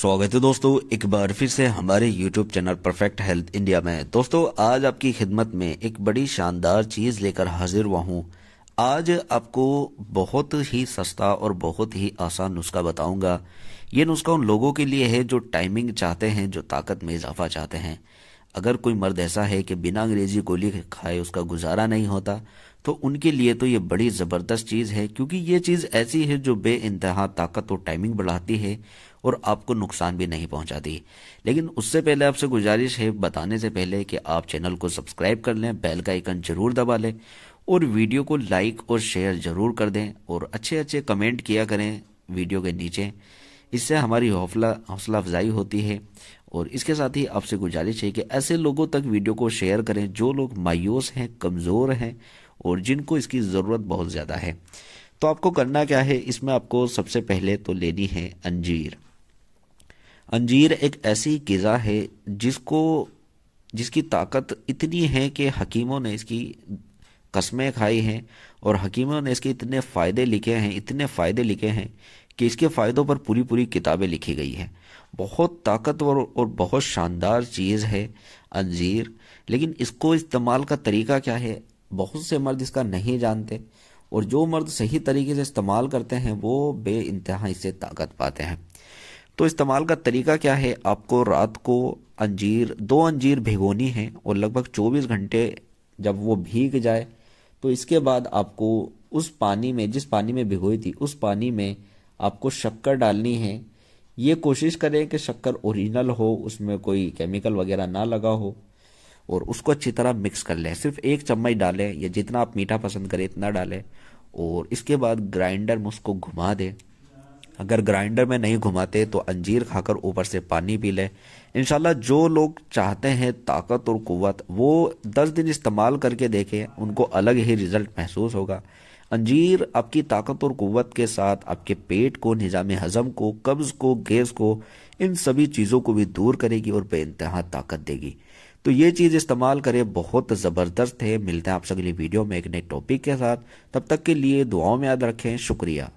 स्वागत है दोस्तों एक बार फिर से हमारे YouTube channel perfect health India में दोस्तों आज आपकी खिदमत में एक बड़ी शानदार चीज़ लेकर हाजिर हुआ हूँ आज आपको बहुत ही सस्ता और बहुत ही आसान नुस्खा बताऊंगा ये नुस्खा उन लोगों के लिए है जो टाइमिंग चाहते हैं जो ताकत में इजाफा चाहते हैं अगर कोई मर्द ऐसा है कि बिना अंग्रेजी गोली खाए उसका गुजारा नहीं होता तो उनके लिए तो ये बड़ी ज़बरदस्त चीज़ है क्योंकि ये चीज़ ऐसी है जो बे इंतहा ताकत और टाइमिंग बढ़ाती है और आपको नुकसान भी नहीं पहुंचाती लेकिन उससे पहले आपसे गुजारिश है बताने से पहले कि आप चैनल को सब्सक्राइब कर लें बेल का आइकन ज़रूर दबा लें और वीडियो को लाइक और शेयर ज़रूर कर दें और अच्छे अच्छे कमेंट किया करें वीडियो के नीचे इससे हमारी हौसला हौसला अफजाई होती है और इसके साथ ही आपसे गुजारिश है कि ऐसे लोगों तक वीडियो को शेयर करें जो लोग मायूस हैं कमज़ोर हैं और जिनको इसकी ज़रूरत बहुत ज़्यादा है तो आपको करना क्या है इसमें आपको सबसे पहले तो लेनी है अंजीर अंजीर एक ऐसी गज़ा है जिसको जिसकी ताकत इतनी है कि हकीमों ने इसकी कस्में खाई हैं और हकीमों ने इसके इतने फ़ायदे लिखे हैं इतने फ़ायदे लिखे हैं कि इसके फ़ायदों पर पूरी पूरी किताबें लिखी गई हैं बहुत ताकतवर और बहुत शानदार चीज़ है अंजीर लेकिन इसको इस्तेमाल का तरीका क्या है बहुत से मर्द इसका नहीं जानते और जो मर्द सही तरीके से इस्तेमाल करते हैं वो बे इंतहा इससे ताकत पाते हैं तो इस्तेमाल का तरीका क्या है आपको रात को अंजीर दो अंजीर भिगोनी है और लगभग 24 घंटे जब वो भीग जाए तो इसके बाद आपको उस पानी में जिस पानी में भिगोई थी उस पानी में आपको शक्कर डालनी है ये कोशिश करें कि शक्कर ओरिजिनल हो उसमें कोई केमिकल वगैरह ना लगा हो और उसको अच्छी तरह मिक्स कर लें सिर्फ एक चम्मच डालें या जितना आप मीठा पसंद करें इतना डालें और इसके बाद ग्राइंडर में उसको घुमा दें अगर ग्राइंडर में नहीं घुमाते तो अंजीर खाकर ऊपर से पानी पी लें इनशाला जो लोग चाहते हैं ताकत और क़वत वो दस दिन इस्तेमाल करके देखें उनको अलग ही रिज़ल्ट महसूस होगा अंजीर आपकी ताकत और क़वत के साथ आपके पेट को निज़ाम हज़म को कब्ज़ को गैस को इन सभी चीज़ों को भी दूर करेगी और बेानतहा ताकत देगी तो ये चीज़ इस्तेमाल करें बहुत ज़बरदस्त है मिलते हैं आपसे अगली वीडियो में एक नए टॉपिक के साथ तब तक के लिए दुआओं में याद रखें शुक्रिया